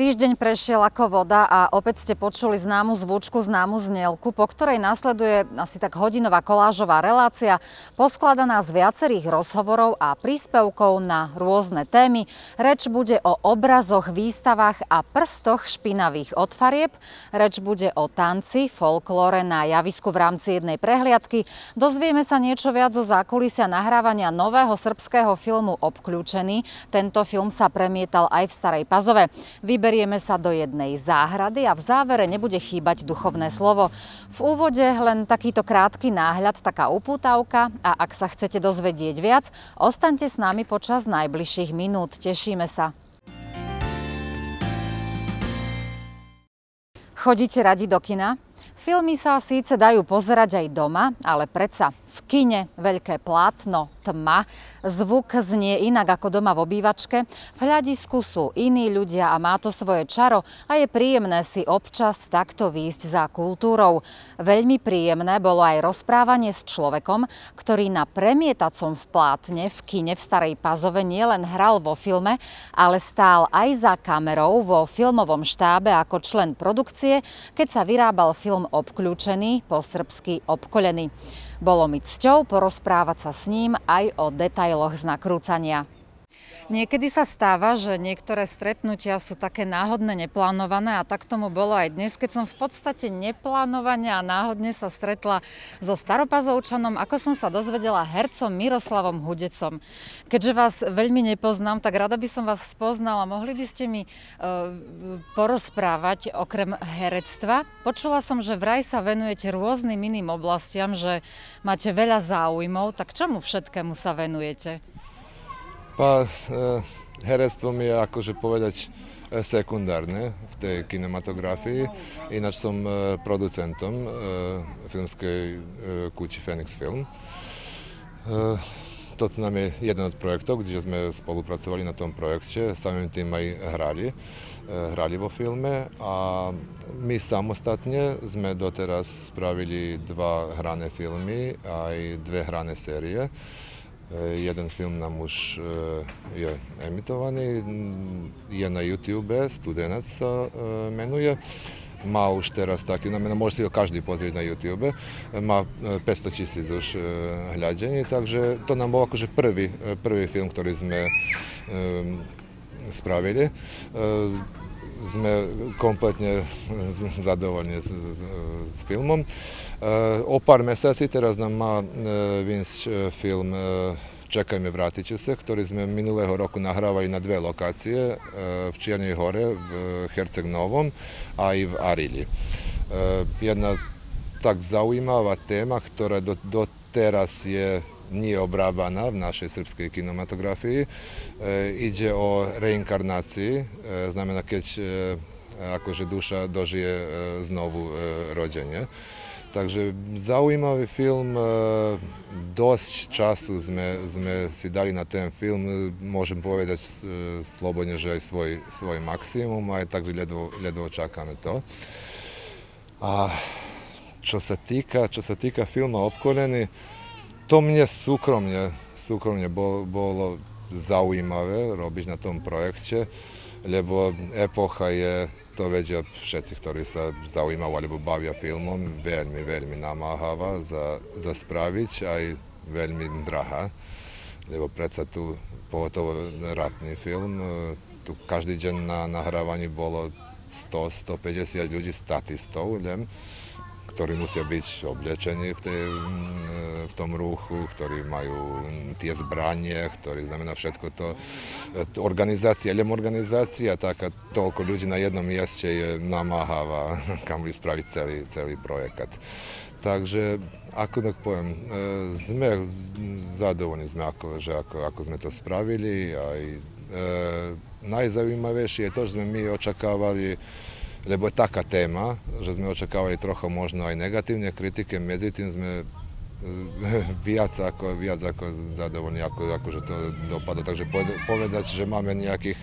Týždeň prešiel ako voda a opäť ste počuli známu zvučku, známu znielku, po ktorej nasleduje asi tak hodinová kolážová relácia, poskladaná z viacerých rozhovorov a príspevkov na rôzne témy. Reč bude o obrazoch, výstavách a prstoch špinavých od farieb. Reč bude o tanci, folklóre na javisku v rámci jednej prehliadky. Dozvieme sa niečo viac o zákulisia nahrávania nového srbského filmu obklúčený. Tento film sa premietal aj v Starej Pazove. Vyber Vyberieme sa do jednej záhrady a v závere nebude chýbať duchovné slovo. V úvode len takýto krátky náhľad, taká upútavka a ak sa chcete dozvedieť viac, ostaňte s nami počas najbližších minút. Tešíme sa. Chodíte radi do kina? Filmy sa síce dajú pozerať aj doma, ale predsa v kine veľké plátno, tma, zvuk znie inak ako doma v obývačke, v hľadisku sú iní ľudia a má to svoje čaro a je príjemné si občas takto výjsť za kultúrou. Veľmi príjemné bolo aj rozprávanie s človekom, ktorý na premietacom v plátne v kine v Starej Pazove nielen hral vo filme, ale stál aj za kamerou vo filmovom štábe ako člen produkcie, keď sa vyrábal film Obkľúčený, po srbsky Obkolený. Bolo mi cťou porozprávať sa s ním aj o detailoch z nakrúcania. Niekedy sa stáva, že niektoré stretnutia sú také náhodne neplánované a tak tomu bolo aj dnes, keď som v podstate neplánovane a náhodne sa stretla so staropazovčanom, ako som sa dozvedela hercom Miroslavom Hudecom. Keďže vás veľmi nepoznám, tak rada by som vás spoznala. Mohli by ste mi e, porozprávať okrem herectva? Počula som, že vraj sa venujete rôznym iným oblastiam, že máte veľa záujmov, tak čomu všetkému sa venujete? Pa, e, herectvo mi je akože povedať e, sekundárne v tej kinematografii. Ináč som e, producentom filmskej kúči Phoenix Film. To nám je jeden od projektov, kde sme spolupracovali na tom projekte, samým tým aj hrali, hrali vo filme a my samostatne sme doteraz spravili dva hrané filmy, aj dve hrané série. Eh, jeden film nam už eh, je emitovaný, mm, je na YouTube, Studenac eh, menuje. Ma už teraz taki, no, môže si ho každý pozrieť na YouTube, ma 500 tisíc už гляdzień, takže to nam bol akože prvý, prvý film, któryśmy sprawili. Sme kompletnie zadowoleni z, z, s filmom. Eh, o pár mesiaci teraz nám má więc eh, eh, film Čakajme, me, vratit ću ktorý sme minulého roku nahrávali na dve lokácie, v Čiernej hore, v Herceg Novom a i v Arili. Jedna tak zaujímavá téma, ktorá doteraz je nije obrabana v našej srpskej kinematografiji. E, ide o reinkarnaciji, e, znamená, keď akože duša dožije znovu e, rođenje. Takže zaujímavý film, e, dosť času sme, sme si dali na ten film, môžem povedať e, slobodne, že aj svoj, svoj maksimum, aj takže ledvo, ledvo čakáme to. A čo sa týka, čo sa týka filma Opkoljeni, to mne súkromne, súkromne bolo zaujímavé robiť na tom projekte, lebo epocha je to vedia všetci, ktorí sa zaujímajú alebo bavia filmom. Veľmi, veľmi namáhava za, za spraviť, aj veľmi drahá. Lebo predsa tu pohotovo ratný film, e, tu každý deň na nahrávaní bolo 100-150 ľudí, statistov, len ktorí musia byť oblečení v, tej, mm, e, v tom ruchu, ktorí majú mm, tie zbranie, ktorí znamená všetko to. E, organizácia, len organizácia, taká toľko ľudí na jednom mieste je namáháva, kam spraviť celý, celý projekt. Takže, ako tak poviem, e, sme zadovoljni sme ako, že ako, ako sme to spravili. A e, najzaujímavejšie je to, že sme mi očakávali lebo je taka tema, že sme očakávali trochu možno aj negatívne kritike, medzi tým sme viac ako, viac ako zadovoľný, ako, ako že to dopadlo. Takže povedať, že máme nejakých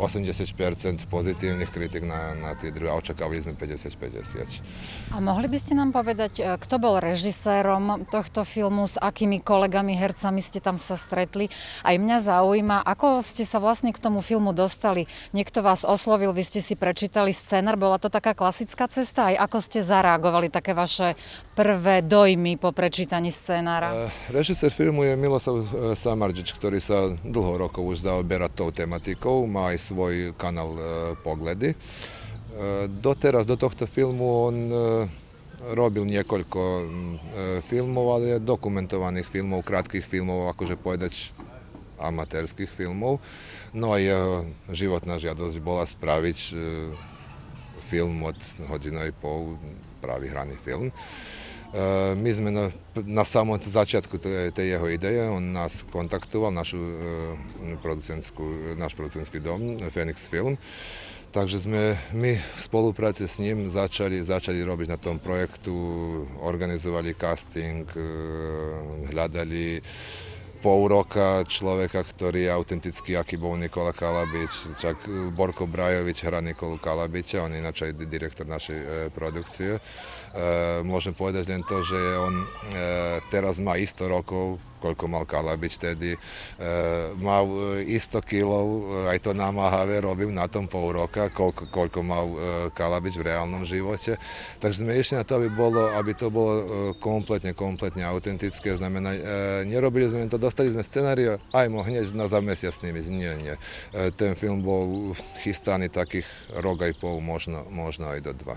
80% pozitívnych kritik na, na tie druhé, a očakávali sme 50-50. A mohli by ste nám povedať, e, kto bol režisérom tohto filmu, s akými kolegami, hercami ste tam sa stretli? Aj mňa zaujíma, ako ste sa vlastne k tomu filmu dostali. Niekto vás oslovil, vy ste si prečítali scénar, bola to taká klasická cesta? Aj ako ste zareagovali také vaše prvé dojmy po prečítaní? čítaní scénára? E, režisér filmu je Milosav e, Samarđić, ktorý sa dlho rokov už zaoberá tou tematikou, má aj svoj kanál e, Pogledy. Doteraz, do tohto filmu on robil niekoľko filmov, ale dokumentovaných filmov, krátkých filmov, akože povedať amatérských filmov. No a jeho životná žiadosť bola spraviť film od hodina i pol, pravý hraný film. My sme na, na samom začiatku tej, tej jeho ideje, on nás kontaktoval, našu, náš producentský dom, Phoenix Film. Takže sme my v spolupráci s ním začali, začali robiť na tom projektu, organizovali casting, hľadali pol roka človeka, ktorý je autentický, aký bol Nikola Kalabič, čak Borko Brajovič hrá Nikolu Kalabiča, on je ináč aj direktor našej produkcie. Eh, môžem povedať len to, že on eh, teraz má isto rokov, koľko mal Kalabič tedy. Eh, mal isto kilov, aj to namáhavé robím na tom pol roka, koľko, koľko mal Kalabič v reálnom živote. Takže sme išli na to, aby, bolo, aby to bolo kompletne, kompletne autentické. Znamená, nerobili sme to, dostali sme scenáriu, aj mo hneď na za mesiac s nimi. Nie, nie. Ten film bol chystaný takých rok aj pol, možno, možno aj do dva.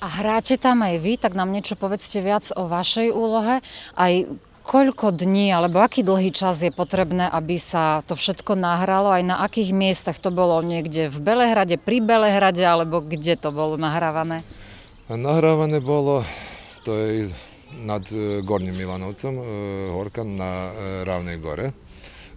A hráte tam aj vy, tak nám niečo povedzte viac o vašej úlohe, aj koľko dní alebo aký dlhý čas je potrebné, aby sa to všetko nahralo, aj na akých miestach to bolo niekde v Belehrade, pri Belehrade alebo kde to bolo nahrávané? Nahrávané bolo, to je nad eh, Gorným Milanovcom, eh, horka na eh, Ravnej gore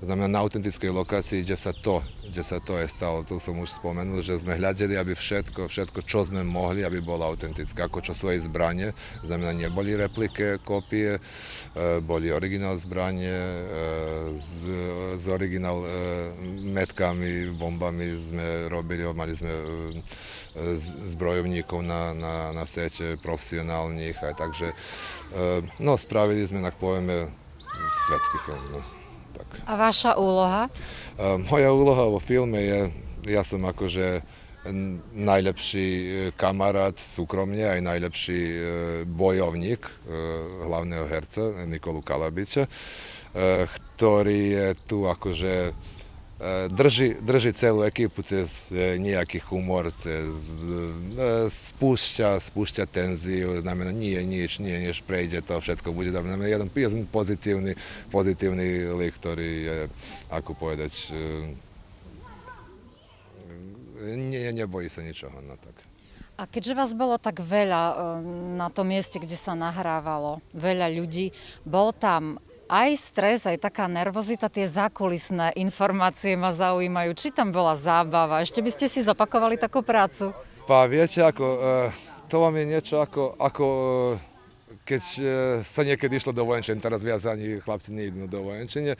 znamená na autentickej lokácii, kde sa to, kde sa to je stalo. Tu som už spomenul, že sme hľadeli, aby všetko, všetko, čo sme mohli, aby bolo autentické. Ako čo svoje zbranie, znamená neboli replike, kopie, e, boli originál zbranie, s, e, s originál e, metkami, bombami sme robili, mali sme zbrojovníkov na, na, na sete profesionálnych, a takže no, spravili sme, tak povieme, svetský film. No tak. A vaša úloha? E, moja úloha vo filme je, ja som akože najlepší e, kamarát súkromne, aj najlepší e, bojovník hlavného herca Nikolu Kalabiča, ktorý je tu akože Drži, drži celu ekipu cez e, nejaký humor, cez e, spušća, spušća tenziju, znameno nije nič, nie, niš, prejde to, všetko bude dobro. Znameno jeden pozitívny, pozitívny lik, ktorý je, ako povedať, e, nie, nie bojí sa ničoho, no tak. A keďže vás bolo tak veľa na tom mieste, kde sa nahrávalo, veľa ľudí, bol tam aj stres, aj taká nervozita, tie zákulisné informácie ma zaujímajú. Či tam bola zábava? Ešte by ste si zopakovali takú prácu? Pa viete, ako, eh, to vám je niečo ako, ako eh, keď eh, sa niekedy išlo do vojenčenia, teraz viac ani chlapci nejdú do vojenčenia.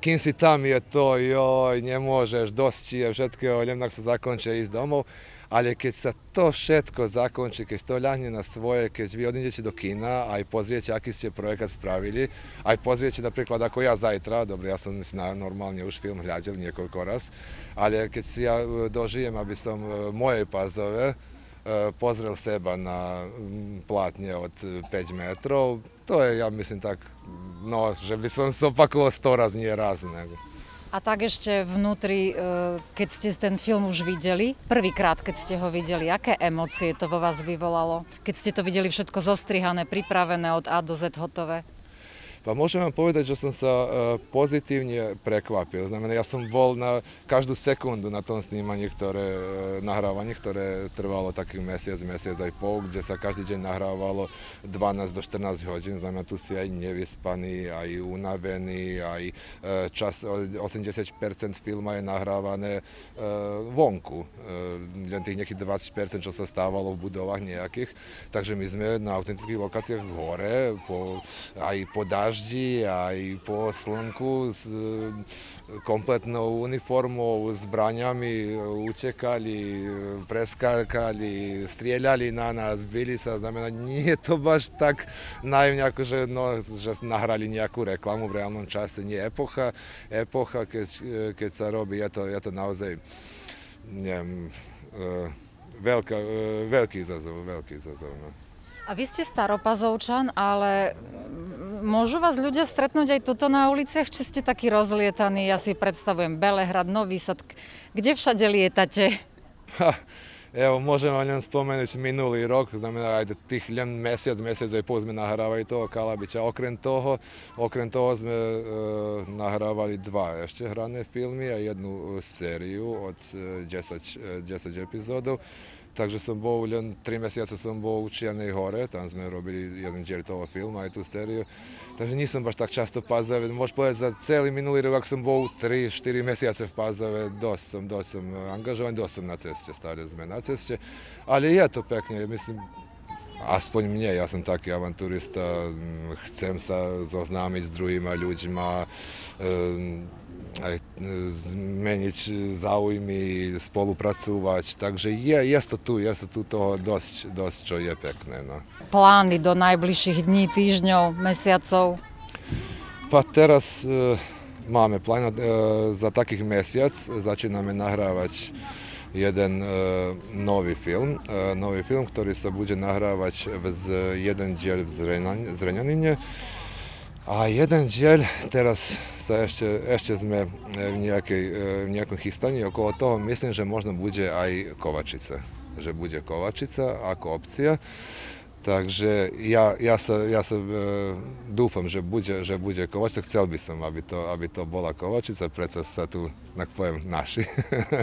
Kým si tam je to, joj, nemôžeš, dosť je všetkého, len sa zakončia ísť domov ale keď sa to všetko zakončí, keď to ľahne na svoje, keď vy odídete do kina, aj pozriete, aký ste projekat spravili, aj pozriete napríklad ako ja zajtra, dobre, ja som si na, normálne už film hľadel niekoľko raz, ale keď si ja e, dožijem, aby som e, moje pazove e, pozrel seba na plátne od 5 metrov, to je, ja myslím, tak, no, že by som to opakoval 100 raz, nie raz. Nego. A tak ešte vnútri, e, keď ste ten film už videli, prvýkrát, keď ste ho videli, aké emócie to vo vás vyvolalo? Keď ste to videli všetko zostrihané, pripravené od A do Z hotové? Pa môžem vám povedať, že som sa e, pozitívne prekvapil. Znamená, ja som bol na každú sekundu na tom snímaní, ktoré, e, nahrávanie, ktoré trvalo taký mesiac, mesiac aj pol, kde sa každý deň nahrávalo 12 do 14 hodín. Znamená, tu si aj nevyspaný, aj unavený, aj e, čas, 80% filma je nahrávané vonku. Len tých nejakých 20%, čo sa stávalo v budovách nejakých. Takže my sme na autentických lokáciách v hore, po, aj po dáži, daždi, aj po slnku s e, kompletnou uniformou, s zbraňami e, utekali, e, preskakali, strieljali na nas, bili sa, Znamená, nije to baš tak naivne, ako že, no, že nahrali nejakú reklamu v reálnom čase. Nie epocha, epocha, keď, keď sa robí, je to, je to naozaj, neviem, veľká, veľký zazov, veľký zazov. No. A vy ste staropazovčan, ale Môžu vás ľudia stretnúť aj tuto na uliciach, či ste takí rozlietaní? Ja si predstavujem Belehrad, Nový Sad. Kde všade lietate? Ha, evo, môžem vám len spomenúť minulý rok, znamená aj tých len mesiac, mesiac aj pol sme nahrávali toho Kalabiča. Okrem toho, okrem toho sme e, nahrávali dva ešte hrané filmy a jednu e, sériu od e, 10, e, 10 epizódov. Takže som bol len 3 mesiace som bol v Čiernej hore, tam sme robili jeden diel toho filmu aj tú sériu. Takže nie som až tak často v Pazove. Môžem povedať, za celý minulý rok som bol 3-4 mesiace v Pazove, dosť som, dosť som angažovaný, dosť som na ceste, stále sme na ceste. Ale je to pekne, myslím, aspoň mne, ja som taký avanturista, hm, chcem sa zoznámiť s druhýma ľuďma, hm, aj e, zmeniť záujmy, spolupracovať. Takže je, je to tu, je to tu toho dosť, dosť čo je pekné. No. Plány do najbližších dní, týždňov, mesiacov? Pa teraz e, máme plány e, za takých mesiac, začíname nahrávať jeden e, nový film, e, nový film, ktorý sa bude nahrávať v jeden diel v Zrenanine. Zrenjanine. A jeden dziel, teraz sa ešte, ešte sme e, v, nejakej, e, v nejakom historii okolo toho, myslím, že možno bude aj Kovačica. Že bude Kovačica ako opcija. Takže ja, ja, sa, ja sa e, dúfam, že bude, že bude Kovačica. Chcel by som, aby to, aby to bola Kovačica, predsa sa tu, nak poviem, naši.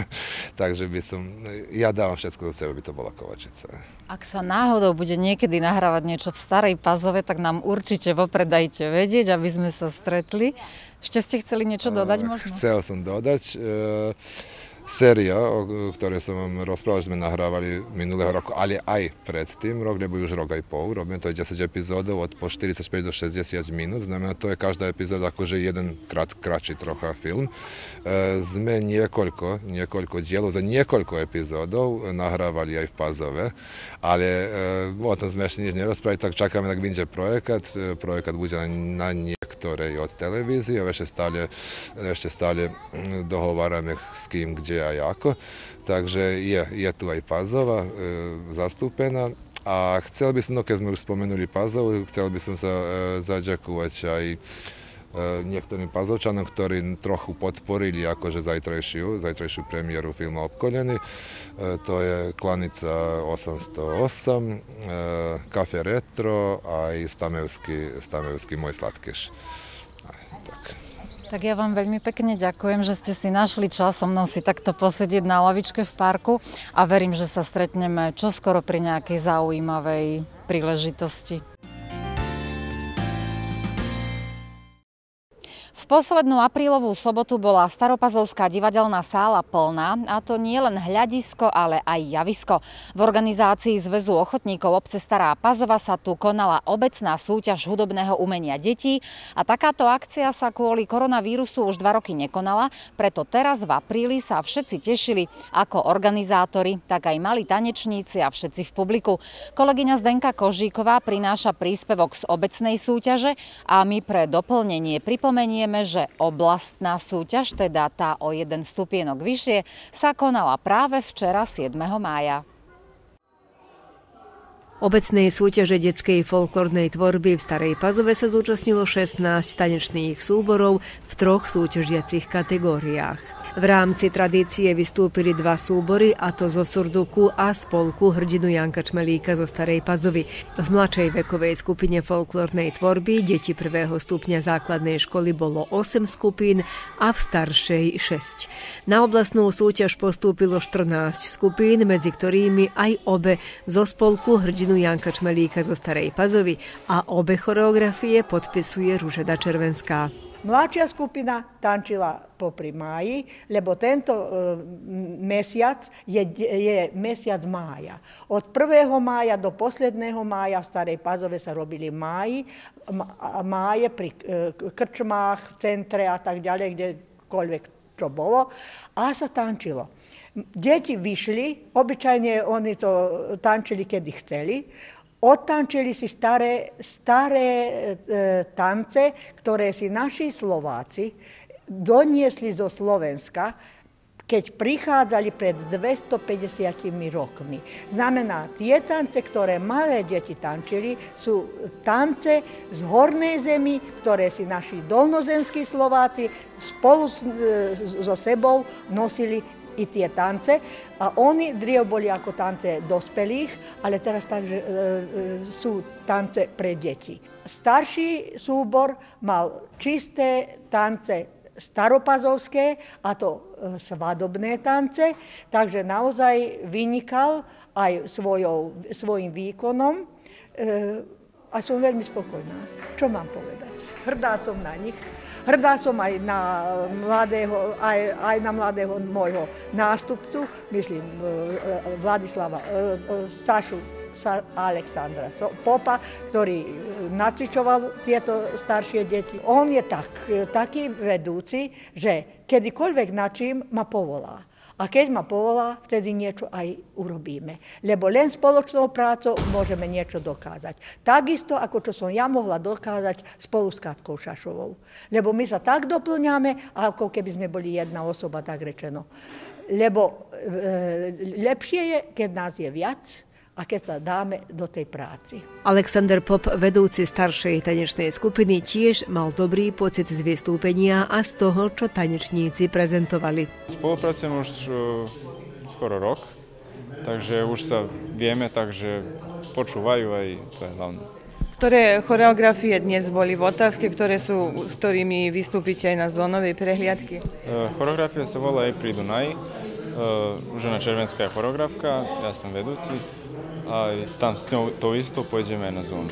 Takže by som, ja dávam všetko do seba, aby to bola Kovačica. Ak sa náhodou bude niekedy nahrávať niečo v Starej Pazove, tak nám určite vopred vedieť, aby sme sa stretli. Ešte ste chceli niečo e, dodať možno? Chcel som dodať. E, Séria, o ktorej som vám rozprával, sme nahrávali minulého roku, ale aj predtým rok, lebo už rok aj pol, robím to 10 epizódov od po 45 do 60 minút, znamená to je každá epizóda akože jeden krát kratší trocha film. E, sme niekoľko, niekoľko dielov, za niekoľko epizódov nahrávali aj v Pazove, ale e, o tom sme ešte nič nerozprávali, tak čakáme, tak vyjde projekat, e, projekat bude na, na niektorej od televízie, ešte stále, ešte stále mm, dohovárame s kým, kde kde a ako. takže je, je tu aj Pazova e, zastúpená. A chcel by som, no keď sme už spomenuli Pazovu, chcel by som sa e, zaďakovať aj e, niektorým pazovčanom, ktorí trochu podporili akože zajtrajšiu, zajtrajšiu premiéru filmu Obkolený. E, to je Klanica 808, Café e, Retro a aj Stamevský, Stamevský Môj sladkeš. Tak. Tak ja vám veľmi pekne ďakujem, že ste si našli čas so mnou si takto posedieť na lavičke v parku a verím, že sa stretneme čoskoro pri nejakej zaujímavej príležitosti. poslednú aprílovú sobotu bola Staropazovská divadelná sála plná, a to nie len hľadisko, ale aj javisko. V organizácii Zväzu ochotníkov obce Stará Pazova sa tu konala obecná súťaž hudobného umenia detí a takáto akcia sa kvôli koronavírusu už dva roky nekonala, preto teraz v apríli sa všetci tešili, ako organizátori, tak aj mali tanečníci a všetci v publiku. Kolegyňa Zdenka Kožíková prináša príspevok z obecnej súťaže a my pre doplnenie pripomenieme, Vieme, že oblastná súťaž, teda tá o jeden stupienok vyššie, sa konala práve včera 7. mája. Obecnej súťaže detskej folklornej tvorby v Starej Pazove sa zúčastnilo 16 tanečných súborov v troch súťažiacich kategóriách. V rámci tradície vystúpili dva súbory, a to zo Surduku a spolku hrdinu Janka Čmelíka zo Starej Pazovy. V mladšej vekovej skupine folklórnej tvorby deti prvého stupňa základnej školy bolo 8 skupín a v staršej 6. Na oblastnú súťaž postúpilo 14 skupín, medzi ktorými aj obe zo spolku hrdinu Janka Čmelíka zo Starej Pazovy a obe choreografie podpisuje Ružeda Červenská. Mladšia skupina tančila popri máji, lebo tento e, mesiac je, je mesiac mája. Od 1. mája do posledného mája v Starej Pazove sa robili máji, máje pri e, krčmách, centre a tak ďalej, kdekoľvek čo bolo, a sa tančilo. Deti vyšli, obyčajne oni to tančili, kedy chceli, Otančili si staré, staré e, tance, ktoré si naši Slováci doniesli zo Slovenska, keď prichádzali pred 250 rokmi. Znamená, tie tance, ktoré malé deti tančili, sú tance z hornej zemi, ktoré si naši dolnozemskí Slováci spolu e, so sebou nosili i tie tance. A oni drieho boli ako tance dospelých, ale teraz takže e, e, sú tance pre deti. Starší súbor mal čisté tance staropazovské a to e, svadobné tance, takže naozaj vynikal aj svojou, svojim výkonom e, a som veľmi spokojná. Čo mám povedať? Hrdá som na nich. Hrdá som aj na eh, mladého, aj, aj na mladého môjho nástupcu, myslím eh, Vladislava, eh, Sašu Aleksandra Popa, ktorý nacvičoval tieto staršie deti. On je tak, taký vedúci, že kedykoľvek načím ma povolá. A keď ma povolá, vtedy niečo aj urobíme. Lebo len spoločnou prácou môžeme niečo dokázať. Takisto, ako čo som ja mohla dokázať spolu s Katkou Šašovou. Lebo my sa tak doplňame, ako keby sme boli jedna osoba, tak rečeno. Lebo e, e lepšie je, keď nás je viac, a keď sa dáme do tej práci. Alexander Pop, vedúci staršej tanečnej skupiny, tiež mal dobrý pocit z vystúpenia a z toho, čo tanečníci prezentovali. Spolupracujem už eh, skoro rok, takže už sa vieme, takže počúvajú aj to je hlavné. Ktoré choreografie dnes boli v otázke, ktoré sú, s ktorými vystúpite aj na zónovej prehliadky? Eh, Choreografia sa volá aj pri Dunaji. Eh, Žena Červenská je choreografka, ja som vedúci a tam s ňou to isto pođeme na Zoom.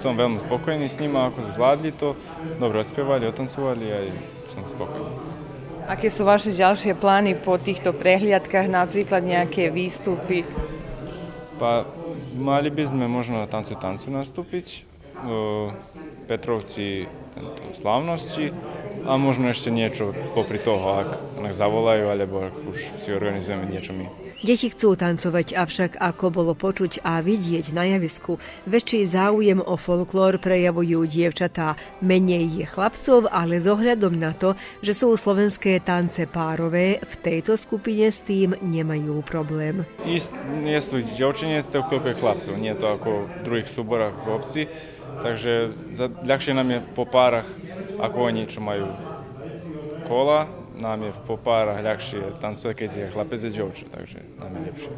Som veľmi spokojný s njima, ako zvládli to, dobro odspevali, otancovali, a som spokojný. Aké sú vaše ďalšie plány po týchto prehliadkách, napríklad nejaké výstupy? Pa mali by sme možno na tancu tancu nastúpiť, Petrovci tento, slavnosti a možno ešte niečo popri toho, ak nás zavolajú, alebo ak už si organizujeme niečo my. Deti chcú tancovať, avšak ako bolo počuť a vidieť na javisku, väčší záujem o folklór prejavujú dievčatá. Menej je chlapcov, ale zohľadom na to, že sú slovenské tance párové, v tejto skupine s tým nemajú problém. Nie sú dievčenie, koľko je chlapcov, nie je to ako v druhých súborách v obci, takže ľahšie nám je po párach, ako oni, čo majú kola, nám je v popárach ľahšie tancovať, keď je chlapec je dievča, takže nám je lepšie.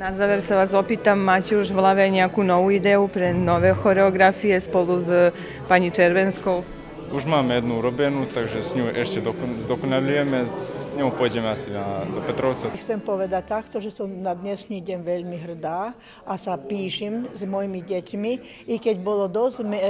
Na záver sa vás opýtam, máte už v hlave nejakú novú ideu pre nové choreografie spolu s pani Červenskou? Už máme jednu urobenú, takže s ňou ešte zdokonalujeme s ňou pôjdeme asi na, do Petrovca. Chcem povedať takto, že som na dnešný deň veľmi hrdá a sa píšim s mojimi deťmi, i keď bolo dosť, e, e,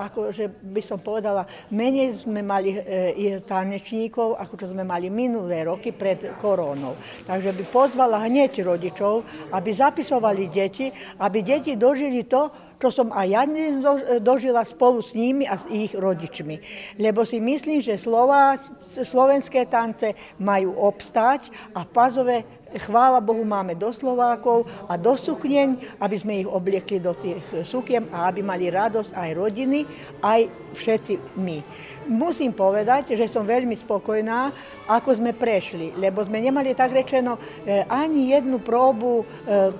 ako, že by som povedala, menej sme mali e, tanečníkov, ako čo sme mali minulé roky pred koronou. Takže by pozvala hneď rodičov, aby zapisovali deti, aby deti dožili to, čo som aj ja dnes dožila spolu s nimi a s ich rodičmi. Lebo si myslím, že Slová, slovenské tance majú obstáť a v Pazove chvála Bohu máme do Slovákov a do sukneň, aby sme ich obliekli do tých sukiem a aby mali radosť aj rodiny, aj všetci my. Musím povedať, že som veľmi spokojná, ako sme prešli, lebo sme nemali tak rečeno e, ani jednu próbu e,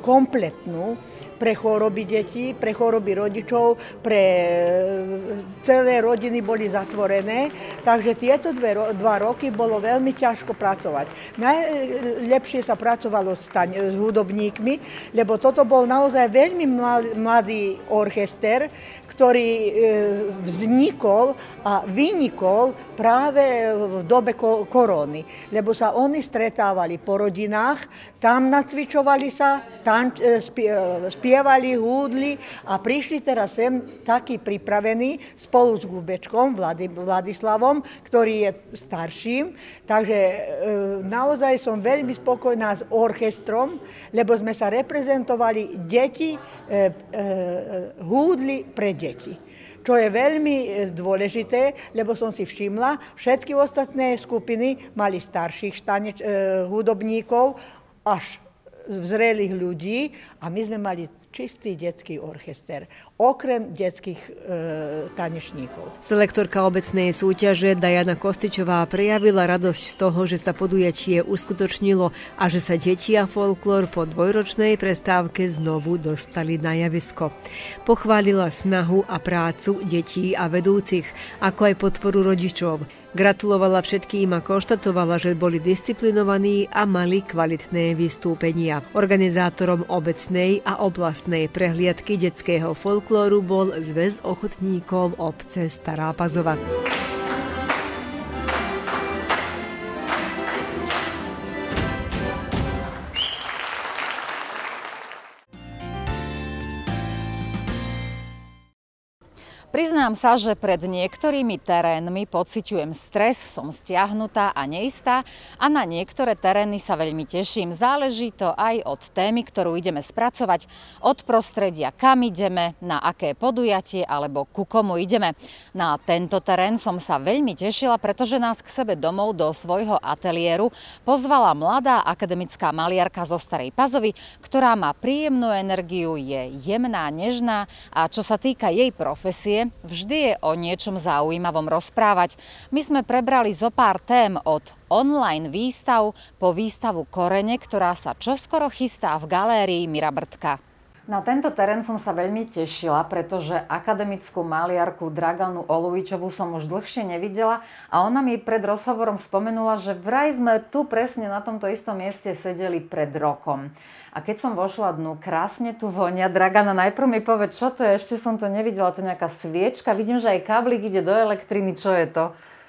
kompletnú, pre choroby detí, pre choroby rodičov, pre e, celé rodiny boli zatvorené. Takže tieto dve, dva roky bolo veľmi ťažko pracovať. Najlepšie sa pracovalo s, taň, e, s hudobníkmi, lebo toto bol naozaj veľmi mladý orchester, ktorý e, vznikol a vynikol práve v dobe korony, lebo sa oni stretávali po rodinách, tam nacvičovali sa, tam spievali, húdli a prišli teraz sem takí pripravení spolu s Gubečkom, Vladislavom, ktorý je starším. Takže e, naozaj som veľmi spokojná s orchestrom, lebo sme sa reprezentovali deti, e, e, húdli pre deti čo je veľmi dôležité, lebo som si všimla, všetky ostatné skupiny mali starších štaneč, e, hudobníkov až zrelých ľudí a my sme mali čistý detský orchester, okrem detských e, tanečníkov. Selektorka obecnej súťaže Dajana Kostičová prejavila radosť z toho, že sa podujatie uskutočnilo a že sa deti a folklór po dvojročnej prestávke znovu dostali na javisko. Pochválila snahu a prácu detí a vedúcich, ako aj podporu rodičov. Gratulovala všetkým a konštatovala, že boli disciplinovaní a mali kvalitné vystúpenia. Organizátorom obecnej a oblastnej prehliadky detského folklóru bol Zväz ochotníkov obce Stará Pazova. Priznám sa, že pred niektorými terénmi pociťujem stres, som stiahnutá a neistá a na niektoré terény sa veľmi teším. Záleží to aj od témy, ktorú ideme spracovať, od prostredia, kam ideme, na aké podujatie alebo ku komu ideme. Na tento terén som sa veľmi tešila, pretože nás k sebe domov do svojho ateliéru pozvala mladá akademická maliarka zo Starej Pazovy, ktorá má príjemnú energiu, je jemná, nežná a čo sa týka jej profesie, relácie, vždy je o niečom zaujímavom rozprávať. My sme prebrali zo pár tém od online výstav po výstavu Korene, ktorá sa čoskoro chystá v galérii Mira Brtka. Na tento terén som sa veľmi tešila, pretože akademickú maliarku Draganu Oluvičovú som už dlhšie nevidela a ona mi pred rozhovorom spomenula, že vraj sme tu presne na tomto istom mieste sedeli pred rokom. A keď som vošla dnu, krásne tu vonia. Dragana, najprv mi povedz, čo to je, ešte som to nevidela, to nejaká sviečka. Vidím, že aj káblik ide do elektriny, čo je to?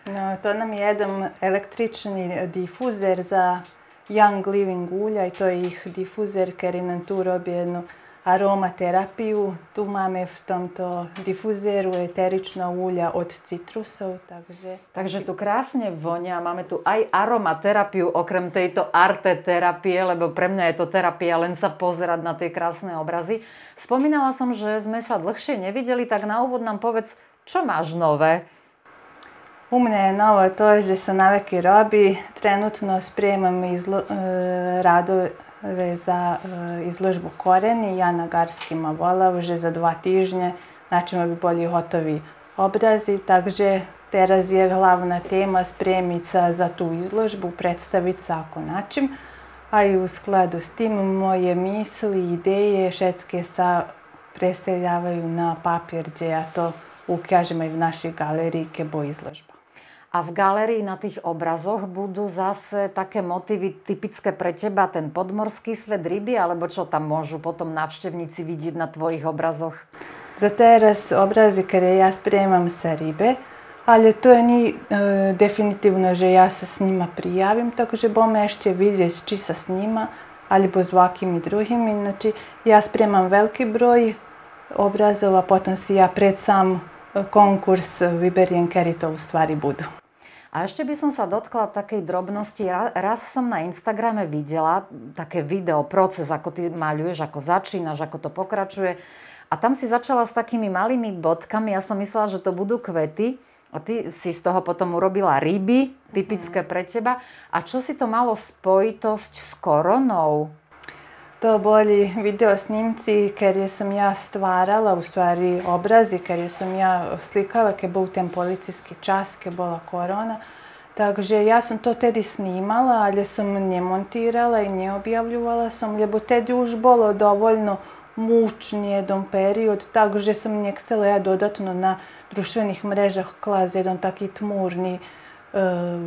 No, to nám je jeden električný difúzer za Young Living ulja i to je ich difúzer, ktorý nám tu robí. jednu aromaterapiju. Tu máme v tomto difuzéru eterično ulja od citrusov. Takže... takže tu krásne vonia. Máme tu aj aromaterapiu, okrem tejto arte terapie, lebo pre mňa je to terapia len sa pozerať na tie krásne obrazy. Spomínala som, že sme sa dlhšie nevideli, tak na úvod nám povedz, čo máš nové? U mňa je novo to že sa na naveki robí. Trenutno spremam izlo, e, za e, izložbu koreni, ja na garskima vola, uže za dva tižnje, načemo bi bolji gotovi obrazi, takže teraz je glavna tema spremica za tu izložbu, predstavica ako način, a i u skladu s tim moje misli i ideje šetske sa preseljavaju na papir gdje ja to ukažem i v našoj galeriji kebo izložbu. A v galerii na tých obrazoch budú zase také motivy typické pre teba, ten podmorský svet ryby, alebo čo tam môžu potom návštevníci vidieť na tvojich obrazoch? Za teraz obrazy, ktoré ja spremam sa rybe, ale to je ni, e, definitivno že ja sa s nima prijavím, takže budeme ešte vidieť, či sa s nima, alebo s i druhými. Znači, no, ja spremam veľký broj obrazov a potom si ja pred sam konkurs to Keritov stvari budu. A ešte by som sa dotkla takej drobnosti. Raz som na Instagrame videla také video, proces, ako ty maľuješ, ako začínaš, ako to pokračuje. A tam si začala s takými malými bodkami. Ja som myslela, že to budú kvety. A ty si z toho potom urobila ryby, typické mhm. pre teba. A čo si to malo spojitosť s koronou? to bolji video snimci jer je sam ja stvarala u stvari obrazi, jer je sam ja slikala ke bol ten policijski čas, ke bola korona. Takže ja sam to tedi snimala, ali sam nje montirala i nje objavljuvala sam, ljubo tedi už bolo dovoljno mučni jedan period, takže sam nje chcela ja dodatno na društvenih mrežah klas jedan taki tmurni e,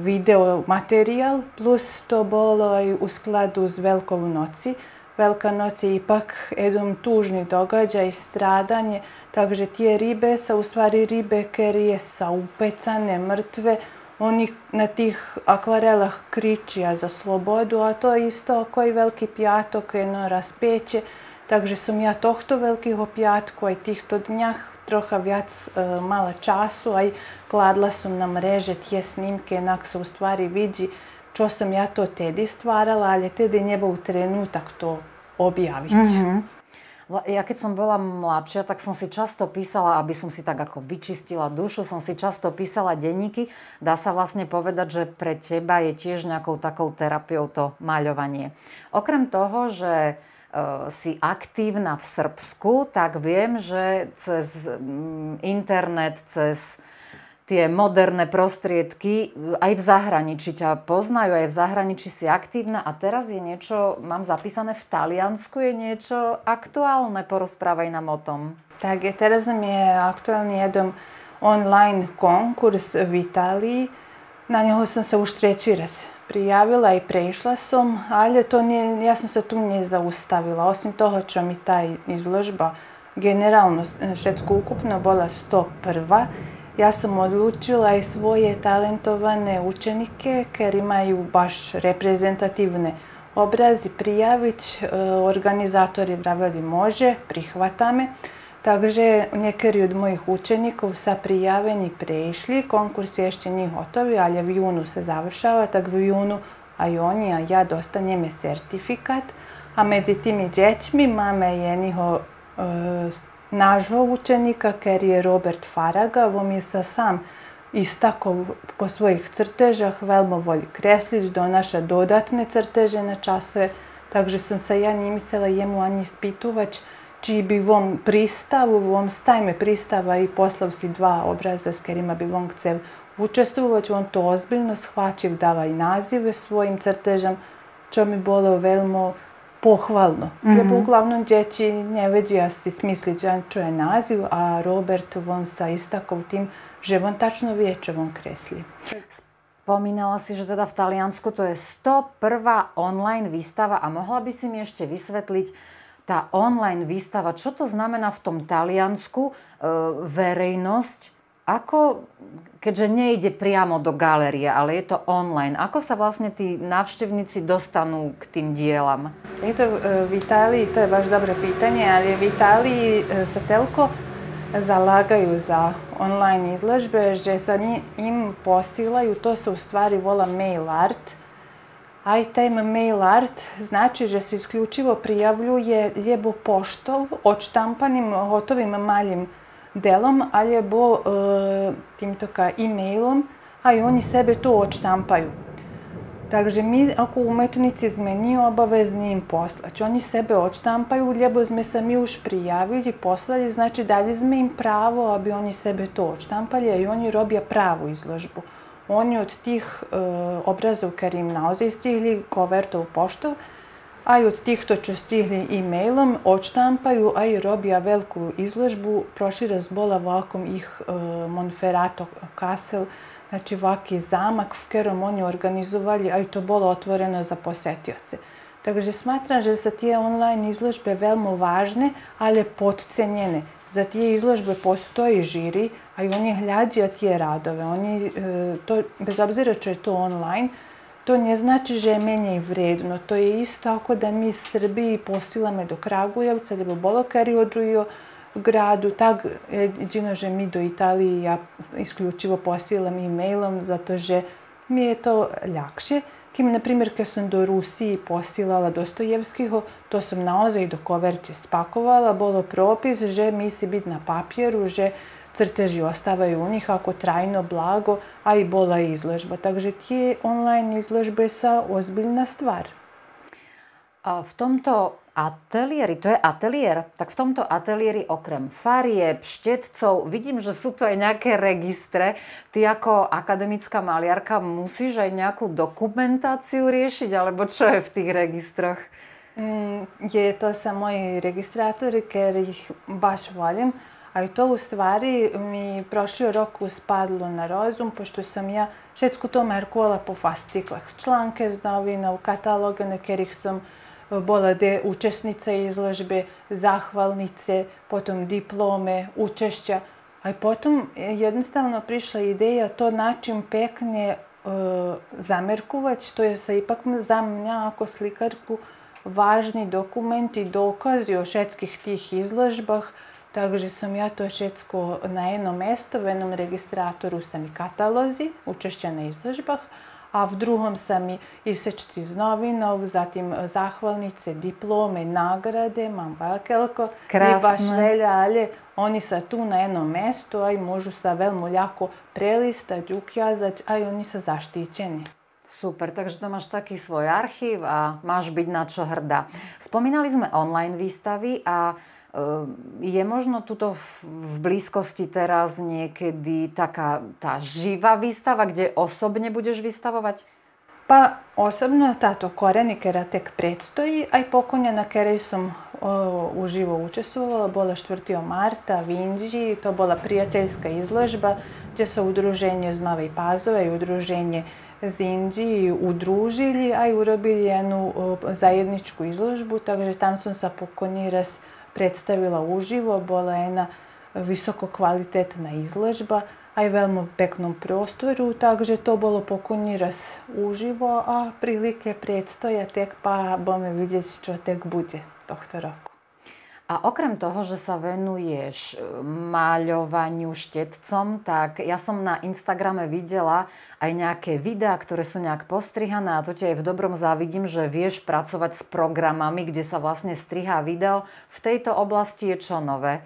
video materijal, plus to bolo i u skladu z Velkovu noci, Velika noć je ipak jedan tužni događaj, stradanje, takže tije ribe sa u stvari ribe kerije sa upecane, mrtve, oni na tih akvarelah kričija za slobodu, a to je isto ako i veliki pjato koje no raspeće, takže sam ja tohto velikih opijat koji tih to dnjah troha vjac e, mala času, aj kladla sam na mreže tije snimke, enak se u stvari vidi, Čo sam ja to Tedi stvarala, ali je Tedi njegov trenutak to objaviti. Mm -hmm. Ja keď som bola mladšia, tak som si často písala, aby som si tak ako vyčistila dušu, som si často písala denníky. Dá sa vlastne povedať, že pre teba je tiež nejakou takou terapiou to maľovanie. Okrem toho, že e, si aktívna v Srbsku, tak viem, že cez internet, cez tie moderné prostriedky aj v zahraničí ťa poznajú, aj v zahraničí si aktívna a teraz je niečo, mám zapísané v Taliansku, je niečo aktuálne, porozprávaj nám o tom. Tak teraz nám je aktuálny jeden online konkurs v Itálii, na neho som sa už treći raz prijavila i prešla som, ali to nije, ja sam se tu nije zaustavila. Osim toho čo mi ta izložba generalno všetko ukupno bola 101. ja sam odlučila i svoje talentovane učenike, jer imaju baš reprezentativne obrazi, prijavić, e, organizatori pravili može, prihvata me. Takže nekeri od mojih učenikov sa prijaveni prešli, konkurs je ešte njih otovi, ali v junu se završava, tak v junu a i oni, a ja dostanjeme sertifikat, a medzi tim i džećmi mame je njiho e, našao učenika, ker je Robert Faraga, vom je sa sam istako po svojih crtežah, veljmo voli kreslić, donaša dodatne crteže na časove, takže sam sa ja njim mislila jemu ani ispitovać, čiji bi vom pristavu, vom stajme pristava i poslav si dva obraza s kerima bi vom cel učestvovać, on to ozbiljno shvaćiv, dava i nazive svojim crtežam, čo mi bolo veljmo učenika, pohvalno. Mm -hmm. Lebo uglavnom dječi ne veđi ja si smisli čuje naziv, a Robert von sa istakom tim, že von tačno vie, čo von kresli. Spomínala si, že teda v Taliansku to je 101. online výstava a mohla by si mi ešte vysvetliť tá online výstava, čo to znamená v tom Taliansku, e, verejnosť, ako keďže nejde priamo do galerie, ale je to online. Ako sa vlastne tí navštevníci dostanú k tým dielam? Je to e, v Itálii, to je baš dobré pýtanie, ale v Itálii e, sa telko zalagajú za online izložbe, že sa im posílajú, to sa v stvari volá mail art, a i taj mail art znači že se isključivo prijavljuje ljebo poštov odštampanim, gotovim maljim izložbom delom, ali je bo e, tim to ka e-mailom, a i oni sebe to odštampaju. Takže mi, ako umetnici zmeni obavezni im poslać, znači oni sebe odštampaju, ljebo zme sam i už prijavili, poslali, znači dalje zme im pravo, aby oni sebe to odštampali, a i oni robija pravu izložbu. Oni od tih e, obrazov, kar im naozaj stihli, koverta u poštov, a i od tih to će stihli i mailom, odštampaju, a i robija veliku izložbu, prošira zbola vakom ih e, Monferrato Castle, znači vaki zamak, v kerom oni organizovali, a i to bolo otvoreno za posetioce. Takže smatram, že sa tije online izložbe veľmi važne, ale podcenjene. Za tije izložbe postoji žiri, a i oni hljadzi tije radove. Oni, e, to, bez obzira čo je to online, to ne znači že je menje i vredno. To je isto ako da mi Srbiji postila me do Kragujevca, da bi Bolokar i odrujio gradu, tak jedino že mi do Italije ja isključivo posilam e-mailom, zato že mi je to ljakše. Kim, na primjer, kad sam do Rusiji posilala Dostojevskiho, to sam naozaj do koverće spakovala, bolo propis, že mi si bit na papjeru, že uh, crteži ostavaju u njih ako trajno blago, a i bola izložba. Takže tie online izložbe sa ozbiljna stvar. A v tomto ateliéri, to je ateliér, tak v tomto ateliéri okrem farie, štetcov, vidím, že sú to aj nejaké registre. Ty ako akademická maliarka musíš aj nejakú dokumentáciu riešiť, alebo čo je v tých registroch? Mm, je to sa moji registrátori, ktorých baš volím. A i to u stvari mi prošlio rok uspadlo na rozum, pošto sam ja šetsku to merkola po fasciklah. Članke z novina, u kataloga na kerih sam e, bola de učesnica izložbe, zahvalnice, potom diplome, učešća. A i potom jednostavno prišla ideja to način pekne zamerkovać, to je sa ipak za mnja ako slikarku važni dokumenti, dokazi o šetskih tih izložbah, Takže som ja to všetko na jednom mestu, v jednom registratoru sa mi katalozi, učešća na izložbah, a v drugom sa mi isečci z novinov, zatim zahvalnice, diplome, nagrade, mam vakelko, Krasno. i baš velja, ali oni sa tu na jednom mestu, a i možu sa veľmi ljako prelistati, ukjazati, a i oni sa zaštićeni. Super, takže to máš taký svoj archív a máš byť na čo hrdá. Spomínali sme online výstavy a Ehm, je možno tuto v blízkosti teraz niekedy taká tá živá výstava, kde osobne budeš vystavovať? Pa osobno táto Koreni ktorá tek predstojí, aj pokonia, na ktorej som uživo učestvovala, bola 4. marta v Indiji, to bola prijateljska izložba kde sa udruženie z Novej Pazove i udruženie z Indiji udružili, aj urobili jednu zajedničku izložbu, takže tam som sa pokonjira s predstavila uživo, bila je na visoko kvalitetna izložba, a i veoma peknom prostoru, takže to bolo pokonji raz uživo, a prilike predstoja tek pa bome vidjeti što tek bude, doktor Roko. A okrem toho, že sa venuješ e, maľovaniu štetcom, tak ja som na Instagrame videla aj nejaké videá, ktoré sú nejak postrihané a to ti aj v dobrom závidím, že vieš pracovať s programami, kde sa vlastne strihá video. V tejto oblasti je čo nové?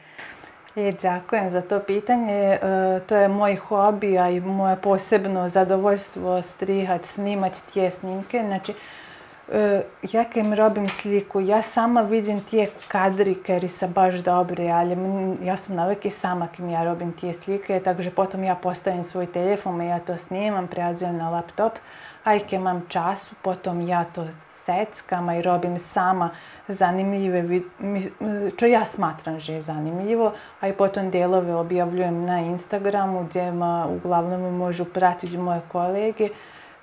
Je, ďakujem za to E, To je môj hobby a moje posebno zadovoljstvo strihať, snímať tie snímky Znači, E, jak im robim sliku, ja sama vidim tije kadri kjeri se baš dobri, ali ja sam na i sama kim ja robim tije slike, takže potom ja postavim svoj telefon i ja to snimam, prijađujem na laptop, a i mam času, potom ja to seckam i robim sama zanimljive, što ja smatram že je zanimljivo, a i potom delove objavljujem na Instagramu gdje ma, uglavnom možu pratiti moje kolege,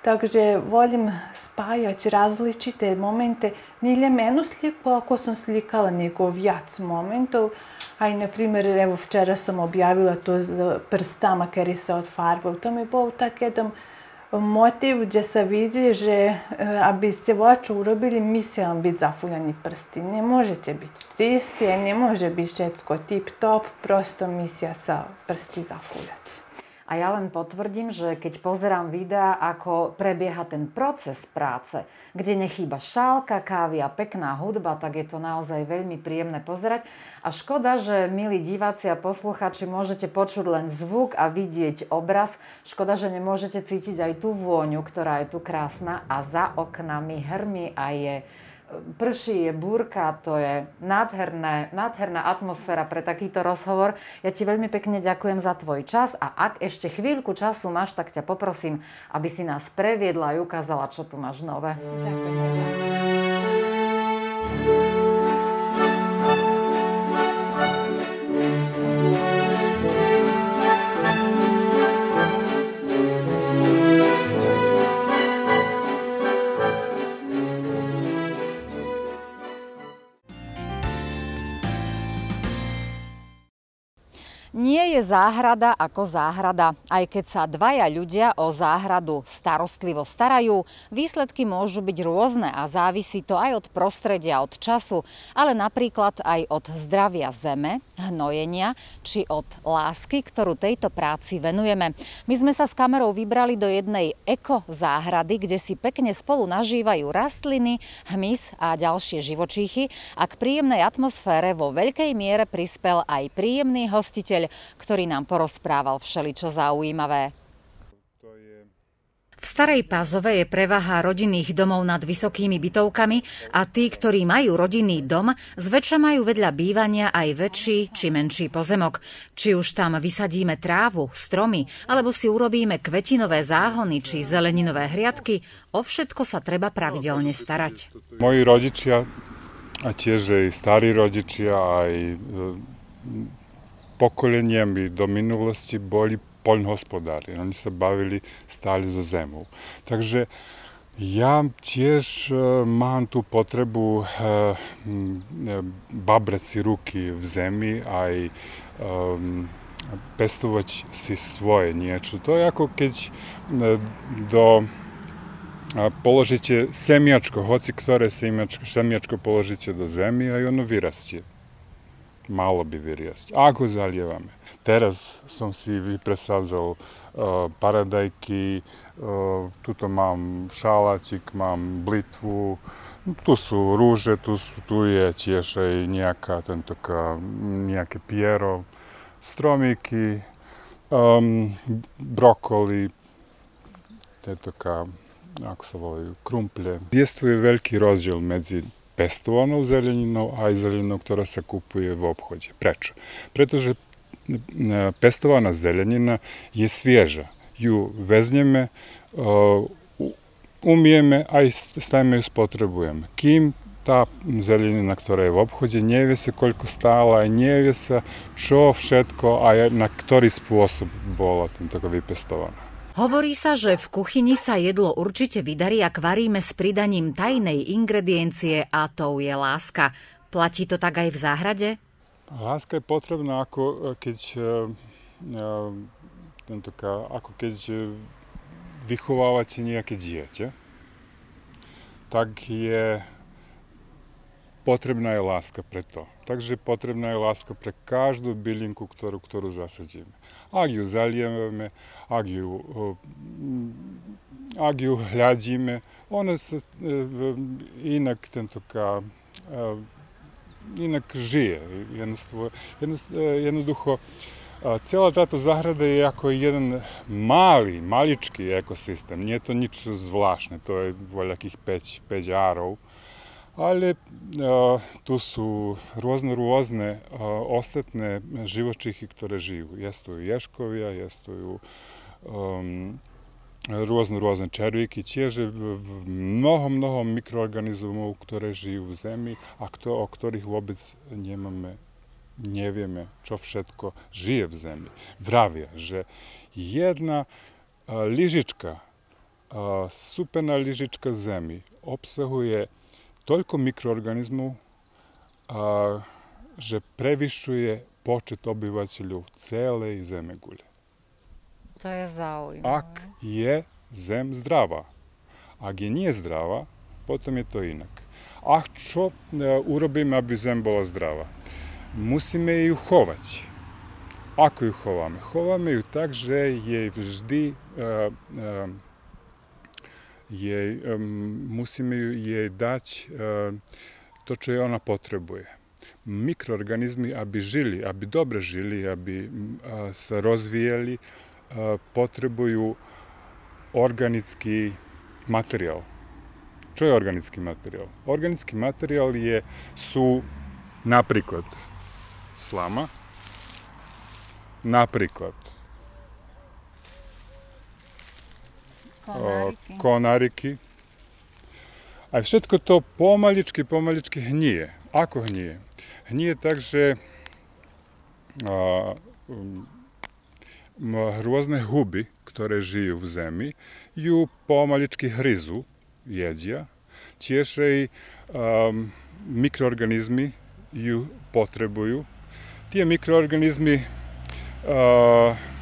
Takže volim spajati različite momente. Nije menu sliku ako sam slikala njegov jac momentov. Aj, na primjer, evo včera sam objavila to s prstama kjer se odfarbao. To mi je bol tak jedan motiv gdje se vidi že eh, a bi se voću urobili, mislim vam biti zafuljani prsti. Ne možete biti tristi, ne može biti šecko tip top, prosto misija sa prsti zafuljati. A ja len potvrdím, že keď pozerám videa, ako prebieha ten proces práce, kde nechýba šálka, kávy a pekná hudba, tak je to naozaj veľmi príjemné pozerať. A škoda, že milí diváci a posluchači môžete počuť len zvuk a vidieť obraz. Škoda, že nemôžete cítiť aj tú vôňu, ktorá je tu krásna a za oknami hrmi a je prší, je búrka, to je nádherné, nádherná atmosféra pre takýto rozhovor. Ja ti veľmi pekne ďakujem za tvoj čas a ak ešte chvíľku času máš, tak ťa poprosím, aby si nás previedla a ukázala, čo tu máš nové. Ďakujem. je záhrada ako záhrada. Aj keď sa dvaja ľudia o záhradu starostlivo starajú, výsledky môžu byť rôzne a závisí to aj od prostredia, od času, ale napríklad aj od zdravia zeme, hnojenia či od lásky, ktorú tejto práci venujeme. My sme sa s kamerou vybrali do jednej ekozáhrady, kde si pekne spolu nažívajú rastliny, hmyz a ďalšie živočíchy a k príjemnej atmosfére vo veľkej miere prispel aj príjemný hostiteľ, ktorý nám porozprával všeličo zaujímavé. V Starej Pázove je prevaha rodinných domov nad vysokými bytovkami a tí, ktorí majú rodinný dom, zväčša majú vedľa bývania aj väčší či menší pozemok. Či už tam vysadíme trávu, stromy, alebo si urobíme kvetinové záhony či zeleninové hriadky, o všetko sa treba pravidelne starať. Moji rodičia a tiež aj starí rodičia, aj e, pokoleniami do minulosti boli poľnohospodári. Oni sa bavili stále so zemou. Takže ja tiež e, mám tú potrebu e, e, babrať si ruky v zemi aj pestovať si svoje niečo. To je ako keď do položíte semjačko, hoci ktoré semjačko, semjačko položíte do zemi a ono vyrastie malo bi vyriesť. Ako zalievame? Teraz som si vypresadzal uh, e, paradajky, uh, tuto mám šalatik, mám blitvu, no, tu sú rúže, tu, sú, tu je tiež aj nejaká, ten nejaké piero, stromíky, um, brokoli, to je taká, ako sa volajú, krumple. Jestuje veľký rozdiel medzi pestovanou zeleninou aj zeleninou, ktorá sa kupuje v obchode. Prečo? Pretože e, pestovana zelenina je svježa. Ju veznjeme, e, umijeme, a i stavimo ju spotrebujemo. Kim tá zelenina, ktorá je v obchode, nevie sa, koľko stála, nevie sa, čo všetko a na ktorý spôsob bola tam tako vypestovaná. Hovorí sa, že v kuchyni sa jedlo určite vydarí, ak varíme s pridaním tajnej ingrediencie a tou je láska. Platí to tak aj v záhrade? Láska je potrebná, ako e, keď, e, e, ako keď vychovávate nejaké dieťa, tak je potrebna je láska pre to. Takže potrebna je láska pre každú bylinku, ktorú, ktorú zasadíme. Ak ju zalievame, ak ju, eh, ak ju hľadíme, ona sa eh, inak tentoká eh, inak žije. jednoducho, Cijela tato zahrada je jako jedan mali, malički ekosistem. Nije to nič zvláštne, to je voľakých 5, 5 jarov. ali e, tu su rozno ruozne a, e, ostatne živočihi ktoré žijú. Jestujú ješkovia, jestujú um, rôzne, rôzne červíky, tiež mnoho, mnoho mikroorganizmov, ktoré žijú v zemi a kto, o ktorých vôbec nie wiemy, čo wszystko żyje w zemi. Vravia, że jedna e, liżyczka, supena liżyczka zemi obsahuje toľko mikroorganizmov, a, že prevyšuje počet obyvateľov celej zemegule. To je zaujímavé. Ak je zem zdrava. Ak je nie zdrava, potom je to inak. A čo e, urobíme, aby zem bola zdrava? Musíme ju chovať. Ako ju chováme? Chováme ju tak, že jej vždy e, e, je, musime je dać e, to čo je ona potrebuje. Mikroorganizmi, aby žili, aby dobre žili, aby se rozvijeli, e, potrebuju organický materiál. Čo je organický materiál? Organický materiál je, sú napríklad slama, napríklad konáriky. O, konáriky. A všetko to pomaličky, pomaličky hnie. Ako hnie? Hnie tak, že a, um, rôzne huby, ktoré žijú v zemi, ju pomaličky hryzu, jedia. Tiež aj um, mikroorganizmy ju potrebujú. Tie mikroorganizmy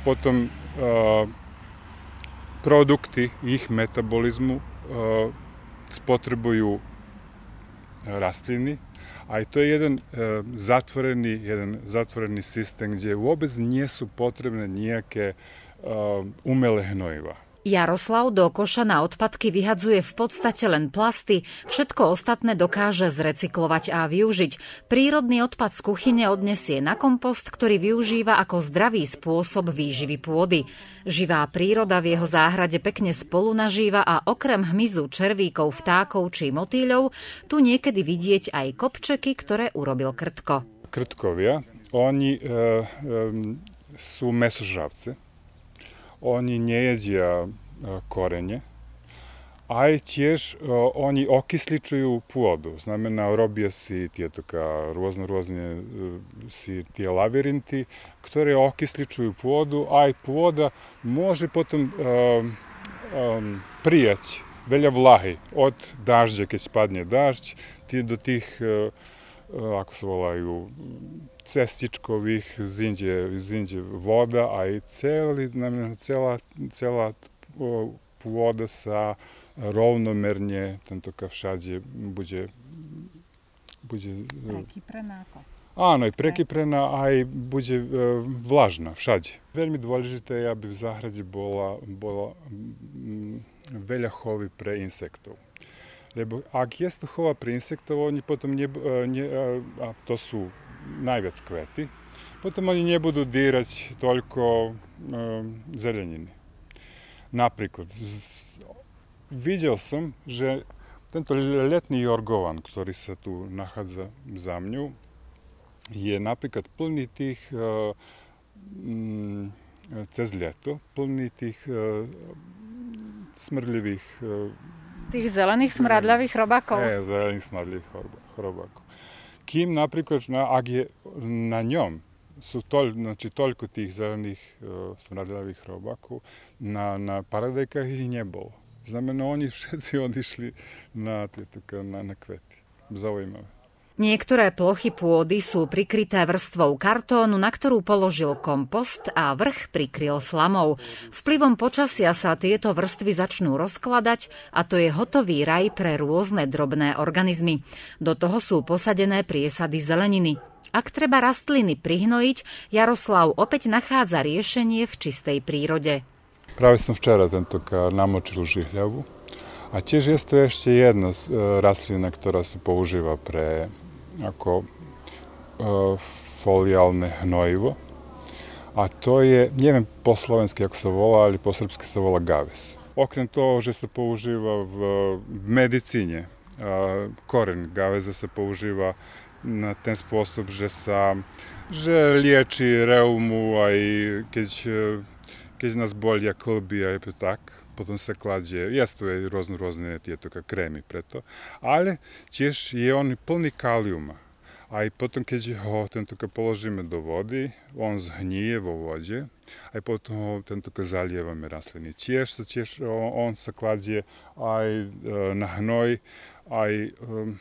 potom uh, produkti ih metabolizmu uh, spotrebuju rastlini, a i to je jedan uh, zatvoreni, jedan zatvoreni sistem gdje uobec nijesu potrebne nijake uh, e, umele hnojiva. Jaroslav do koša na odpadky vyhadzuje v podstate len plasty, všetko ostatné dokáže zrecyklovať a využiť. Prírodný odpad z kuchyne odnesie na kompost, ktorý využíva ako zdravý spôsob výživy pôdy. Živá príroda v jeho záhrade pekne spolu nažíva a okrem hmyzu, červíkov, vtákov či motýľov tu niekedy vidieť aj kopčeky, ktoré urobil Krtko. Krtkovia, oni e, e, sú mesožravci oni njeđa e, korenje, a je ćeš, e, oni okisličuju plodu, znamena robija si tjetoka, ruozno ruozne e, si tije lavirinti, ktore okisličuju plodu, a i ploda može potom um, um, prijaći, velja vlahi, od dažđa, kad spadnje dažđ, ti do tih uh, Eh, ako se volaju, cestičkovih, zinđe, zinđe voda, a i celi, nam, cela, cela eh, sa rovnomerne tanto kao všađe, buđe... buđe eh, Prekiprena ako? A, no i prekiprena, a i buđe e, vlažna, všađe. Veľmi dôležité je, aby v záhrade bola, bola mm, veľa chovy pre insektov. Lebo ak je sluchová pri insektov, oni potom e, ne, ne, a to sú najviac kvety, potom oni nebudú dírať toľko e, zeleniny. Napríklad, z, videl som, že tento letný jorgovan, ktorý sa tu nachádza za mňu, je napríklad plný tých e, m, cez leto, plný tých e, smrdlivých e, Tých zelených smradľavých chrobákov? Nie, zelených smradľavých chrobákov. Kým napríklad, na, ak je na ňom sú toľ, znači, toľko tých zelených uh, smradľavých chrobákov, na, na paradajkách ich nebolo. Znamená, oni všetci odišli na, tieto, na, na kvety. Zaujímavé. Niektoré plochy pôdy sú prikryté vrstvou kartónu, na ktorú položil kompost a vrch prikryl slamou. Vplyvom počasia sa tieto vrstvy začnú rozkladať a to je hotový raj pre rôzne drobné organizmy. Do toho sú posadené priesady zeleniny. Ak treba rastliny prihnojiť, Jaroslav opäť nachádza riešenie v čistej prírode. Práve som včera tento kár namočil žihľavu. A tiež je to ešte jedna e, rastlina, ktorá sa používa pre ako e, folijalne hnojivo, a to je, nije vem po slovenski ako se vola, ali po srpski se vola gaves. Okrem to, že se použiva v medicinje, e, koren gaveza se použiva na ten sposob, že sa, že liječi reumu, a i keď, keď nas bolja klbija, je tako potom se klađe, jesu je razno razne tijetoka kremi pre to, ali ćeš je on puni kalijuma, a i potom kad je ho, ten toka položime do vodi, on zhnije vo vođe, a i potom ho, ten toka zalijeva me rasleni ćeš, sa ćeš, on se klađe aj e, na hnoj, aj um,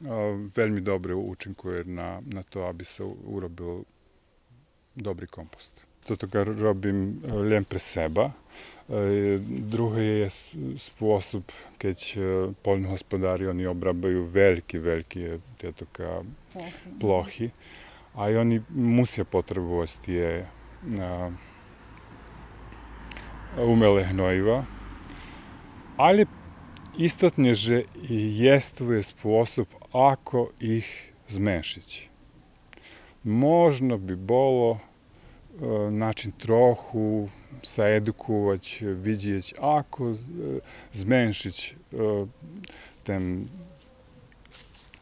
e, veljmi dobre učinkuje na, na to, aby se urobil dobri kompost. To toga robim e, ljem pre seba, uh, Е, другий є спосіб, коли е, польногосподарі вони обробляють великі, великі така, плохи, а вони мусять потребувати ті umele hnojiva, ali istotne že i jestuje sposob ako ih zmešići. Možno bi bolo начин троху се едукувач, видіч, ako зменшить e, тем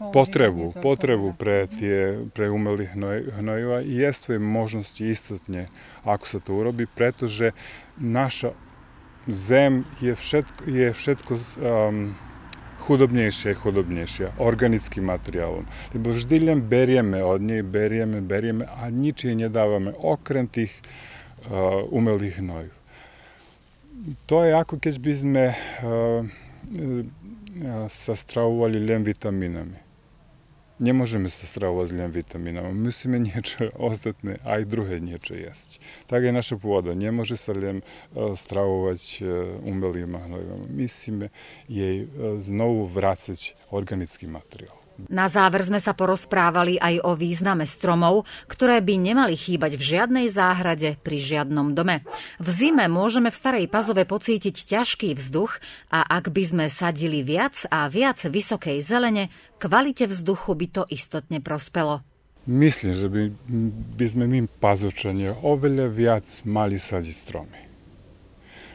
e, potrebu, potrebu pre, tie, pre umelých hnoj, hnojiva i jestve možnosti istotne ako sa to urobi, pretože naša zem je všetko, je všetko um, hudobnješija i hudobnješija, organickim materijalom. Ljubo ždiljem, berijeme od njej, berijeme, berijeme, a ničinje dava me okren tih e, umelih noju. To je jako kez bizme e, sastravovali ljem vitaminami ne može mi se strao ozljen vitaminama. Mislim je nječe ostatne, a i druge nječe jesti. Tako je naša voda. Ne može se ljem e, stravovać e, umelijima. Mislim je e, znovu vracać organický materijal. Na záver sme sa porozprávali aj o význame stromov, ktoré by nemali chýbať v žiadnej záhrade pri žiadnom dome. V zime môžeme v starej pazove pocítiť ťažký vzduch a ak by sme sadili viac a viac vysokej zelene, kvalite vzduchu by to istotne prospelo. Myslím, že by, by sme my pazočenie oveľa viac mali sadiť stromy.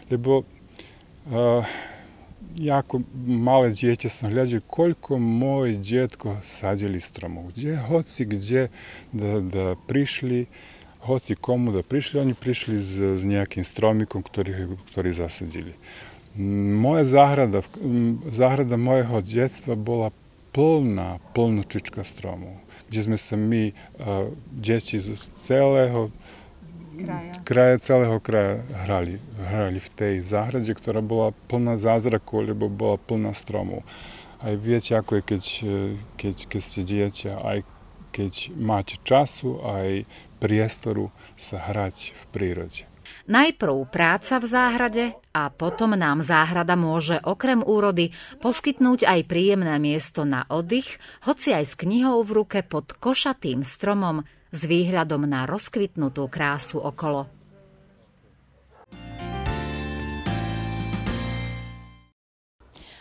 Lebo uh, jako male djeće sam gledao koliko moj djetko sađe listromog. Gdje hoci, gdje da, da prišli, hoci komu da prišli, oni prišli s, s nejakim stromikom ktori, ktori zasadili. Moja zahrada, zahrada mojeho djetstva bola plna, plno čička stromu. Gdje sme sam mi djeći iz celého kraja. kraja celého kraja hrali. Hrali v tej záhrade, ktorá bola plná zázraku, lebo bola plná stromov. Aj viete, ako je, keď, e, keď, keď ste dieťa, aj keď máte času, aj priestoru sa hrať v prírode. Najprv práca v záhrade a potom nám záhrada môže okrem úrody poskytnúť aj príjemné miesto na oddych, hoci aj s knihou v ruke pod košatým stromom s výhľadom na rozkvitnutú krásu okolo.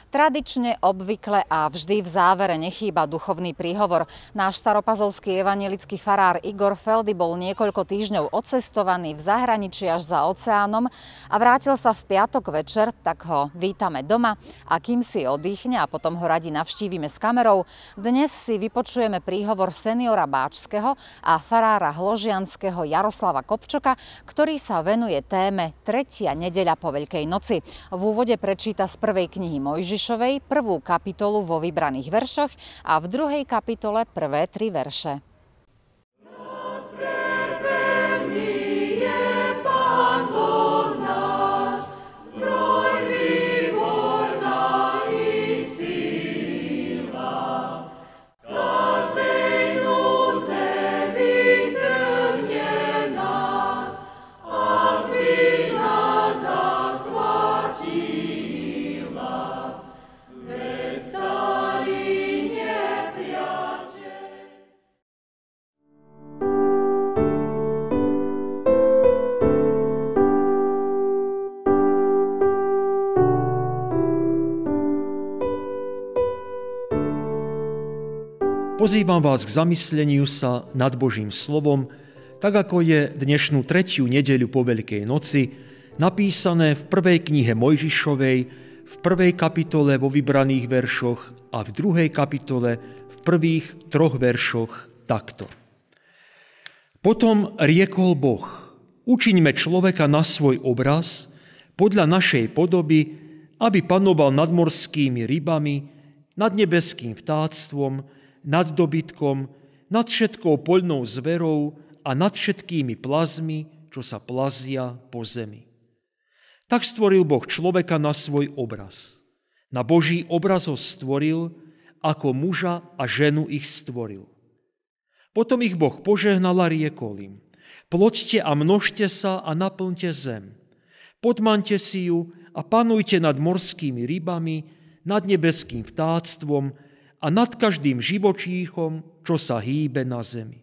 Tradične, obvykle a vždy v závere nechýba duchovný príhovor. Náš staropazovský evanelický farár Igor Feldy bol niekoľko týždňov odcestovaný v zahraničí až za oceánom a vrátil sa v piatok večer, tak ho vítame doma a kým si oddychne a potom ho radi navštívime s kamerou, dnes si vypočujeme príhovor seniora Báčského a farára Hložianského Jaroslava Kopčoka, ktorý sa venuje téme Tretia nedeľa po Veľkej noci. V úvode prečíta z prvej knihy Mojžiš Ježišovej prvú kapitolu vo vybraných veršoch a v druhej kapitole prvé tri verše. Pozývam vás k zamysleniu sa nad Božím slovom, tak ako je dnešnú tretiu nedeľu po Veľkej noci napísané v prvej knihe Mojžišovej, v prvej kapitole vo vybraných veršoch a v druhej kapitole v prvých troch veršoch takto. Potom riekol Boh, učiňme človeka na svoj obraz, podľa našej podoby, aby panoval nad morskými rybami, nad nebeským vtáctvom, nad dobytkom, nad všetkou poľnou zverou a nad všetkými plazmi, čo sa plazia po zemi. Tak stvoril Boh človeka na svoj obraz. Na Boží obraz ho stvoril, ako muža a ženu ich stvoril. Potom ich Boh požehnal a riekol im, ploďte a množte sa a naplňte zem. Podmante si ju a panujte nad morskými rybami, nad nebeským vtáctvom, a nad každým živočíchom, čo sa hýbe na zemi.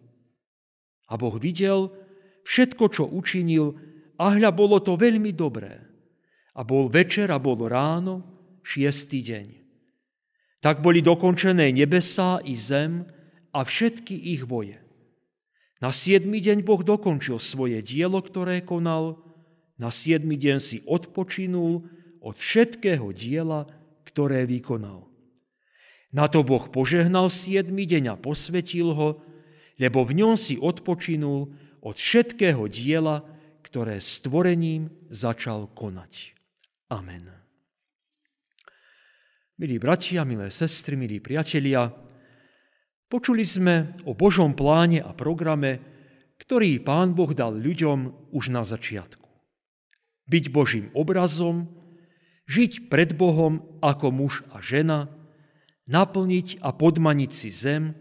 A Boh videl všetko, čo učinil, a hľa bolo to veľmi dobré. A bol večer a bolo ráno, šiestý deň. Tak boli dokončené nebesá i zem a všetky ich voje. Na siedmy deň Boh dokončil svoje dielo, ktoré konal, na siedmy deň si odpočinul od všetkého diela, ktoré vykonal. Na to Boh požehnal siedmy deň a posvetil ho, lebo v ňom si odpočinul od všetkého diela, ktoré stvorením začal konať. Amen. Milí bratia, milé sestry, milí priatelia, počuli sme o Božom pláne a programe, ktorý Pán Boh dal ľuďom už na začiatku. Byť Božím obrazom, žiť pred Bohom ako muž a žena – naplniť a podmaniť si zem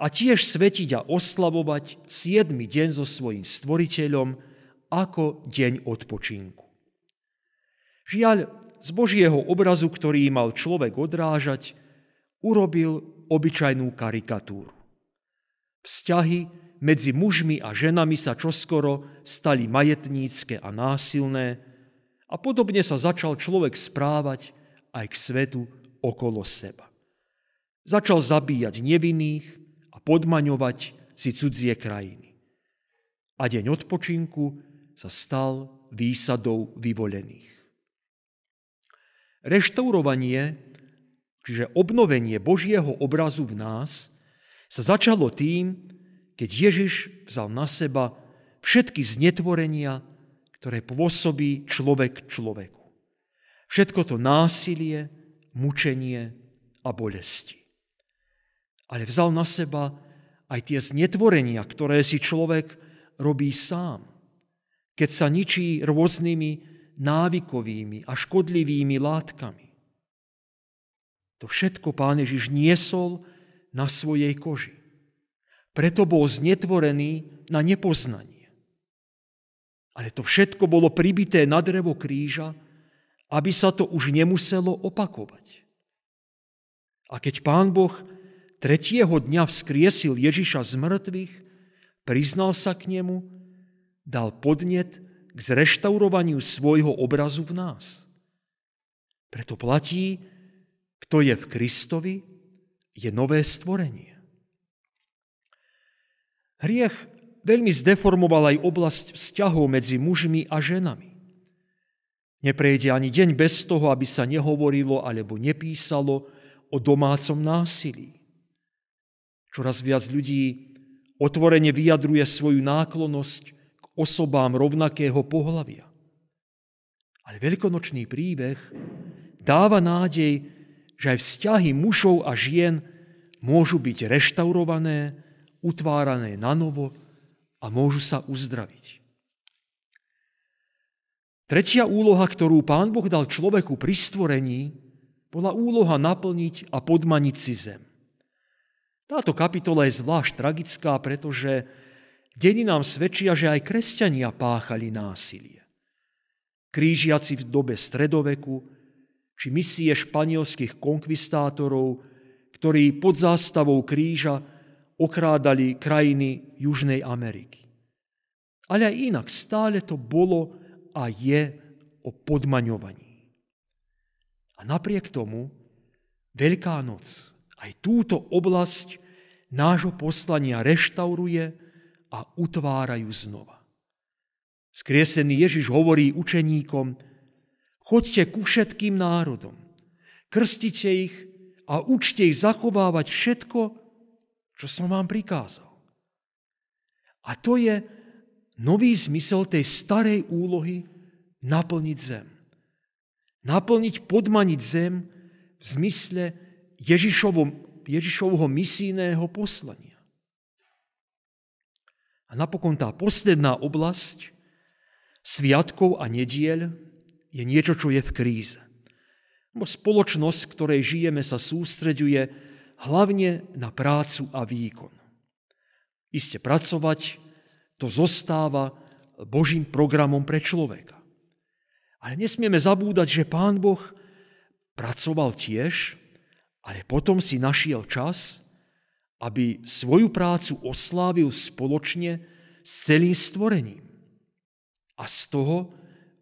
a tiež svetiť a oslavovať siedmy deň so svojím stvoriteľom ako deň odpočinku. Žiaľ, z Božieho obrazu, ktorý mal človek odrážať, urobil obyčajnú karikatúru. Vzťahy medzi mužmi a ženami sa čoskoro stali majetnícke a násilné a podobne sa začal človek správať aj k svetu okolo seba. Začal zabíjať nevinných a podmaňovať si cudzie krajiny. A deň odpočinku sa stal výsadou vyvolených. Reštaurovanie, čiže obnovenie Božieho obrazu v nás, sa začalo tým, keď Ježiš vzal na seba všetky znetvorenia, ktoré pôsobí človek človeku. Všetko to násilie, mučenie a bolesti ale vzal na seba aj tie znetvorenia, ktoré si človek robí sám, keď sa ničí rôznymi návykovými a škodlivými látkami. To všetko pán Ježiš niesol na svojej koži. Preto bol znetvorený na nepoznanie. Ale to všetko bolo pribité na drevo kríža, aby sa to už nemuselo opakovať. A keď pán Boh tretieho dňa vzkriesil Ježiša z mŕtvych, priznal sa k nemu, dal podnet k zreštaurovaniu svojho obrazu v nás. Preto platí, kto je v Kristovi, je nové stvorenie. Hriech veľmi zdeformoval aj oblasť vzťahov medzi mužmi a ženami. Neprejde ani deň bez toho, aby sa nehovorilo alebo nepísalo o domácom násilí. Čoraz viac ľudí otvorene vyjadruje svoju náklonosť k osobám rovnakého pohlavia. Ale veľkonočný príbeh dáva nádej, že aj vzťahy mužov a žien môžu byť reštaurované, utvárané na novo a môžu sa uzdraviť. Tretia úloha, ktorú pán Boh dal človeku pri stvorení, bola úloha naplniť a podmaniť si zem. Táto kapitola je zvlášť tragická, pretože deni nám svedčia, že aj kresťania páchali násilie. Krížiaci v dobe stredoveku, či misie španielských konkvistátorov, ktorí pod zástavou kríža okrádali krajiny Južnej Ameriky. Ale aj inak stále to bolo a je o podmaňovaní. A napriek tomu Veľká noc aj túto oblasť nášho poslania reštauruje a utvárajú znova. Skriesený Ježiš hovorí učeníkom, choďte ku všetkým národom, krstite ich a učte ich zachovávať všetko, čo som vám prikázal. A to je nový zmysel tej starej úlohy naplniť zem. Naplniť, podmaniť zem v zmysle Ježišovo, Ježišovho misijného poslania. A napokon tá posledná oblasť sviatkov a nediel je niečo, čo je v kríze. Bo spoločnosť, v ktorej žijeme, sa sústreďuje hlavne na prácu a výkon. Iste pracovať, to zostáva Božím programom pre človeka. Ale nesmieme zabúdať, že Pán Boh pracoval tiež ale potom si našiel čas, aby svoju prácu oslávil spoločne s celým stvorením. A z toho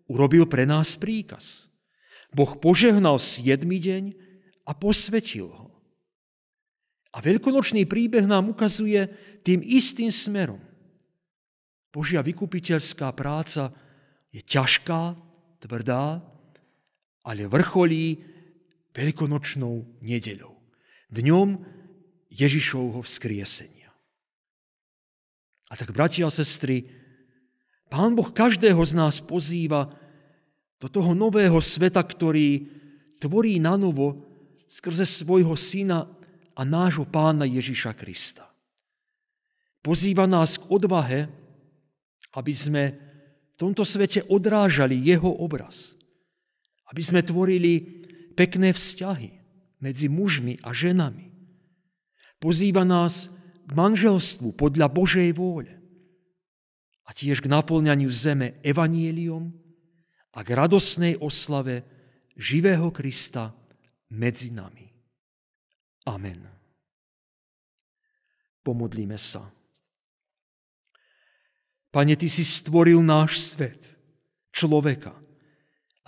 urobil pre nás príkaz. Boh požehnal siedmy deň a posvetil ho. A veľkonočný príbeh nám ukazuje tým istým smerom. Božia vykupiteľská práca je ťažká, tvrdá, ale vrcholí veľkonočnou nedeľou, dňom Ježišovho vzkriesenia. A tak, bratia a sestry, Pán Boh každého z nás pozýva do toho nového sveta, ktorý tvorí na novo skrze svojho syna a nášho pána Ježiša Krista. Pozýva nás k odvahe, aby sme v tomto svete odrážali jeho obraz. Aby sme tvorili pekné vzťahy medzi mužmi a ženami. Pozýva nás k manželstvu podľa Božej vôle a tiež k naplňaniu zeme evanieliom a k radosnej oslave živého Krista medzi nami. Amen. Pomodlíme sa. Pane, Ty si stvoril náš svet, človeka –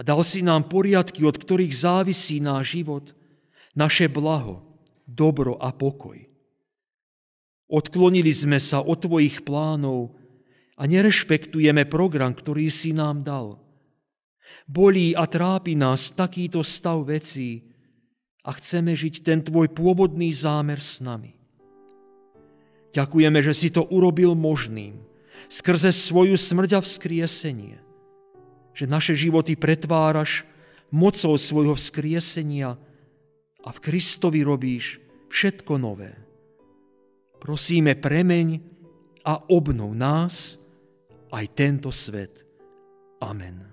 a dal si nám poriadky, od ktorých závisí náš život, naše blaho, dobro a pokoj. Odklonili sme sa od tvojich plánov a nerešpektujeme program, ktorý si nám dal. Bolí a trápi nás takýto stav vecí a chceme žiť ten tvoj pôvodný zámer s nami. Ďakujeme, že si to urobil možným skrze svoju smrť a vzkriesenie – že naše životy pretváraš mocou svojho vzkriesenia a v Kristovi robíš všetko nové. Prosíme, premeň a obnov nás aj tento svet. Amen.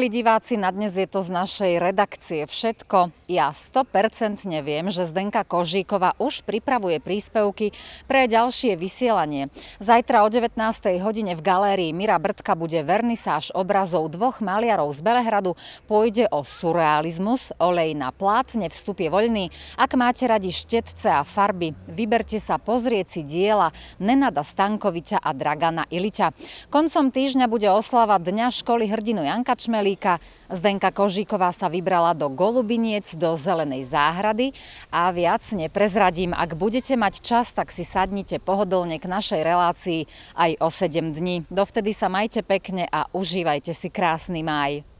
Milí diváci, na dnes je to z našej redakcie všetko. Ja 100% viem, že Zdenka Kožíková už pripravuje príspevky pre ďalšie vysielanie. Zajtra o 19. hodine v galérii Mira Brdka bude vernisáž obrazov dvoch maliarov z Belehradu. Pôjde o surrealizmus, olej na plátne, vstup je voľný. Ak máte radi štetce a farby, vyberte sa pozrieť si diela Nenada Stankoviča a Dragana Iliča. Koncom týždňa bude oslava Dňa školy hrdinu Janka Čmeli Sulíka. Zdenka Kožíková sa vybrala do Golubiniec, do Zelenej záhrady a viac neprezradím. Ak budete mať čas, tak si sadnite pohodlne k našej relácii aj o 7 dní. Dovtedy sa majte pekne a užívajte si krásny maj.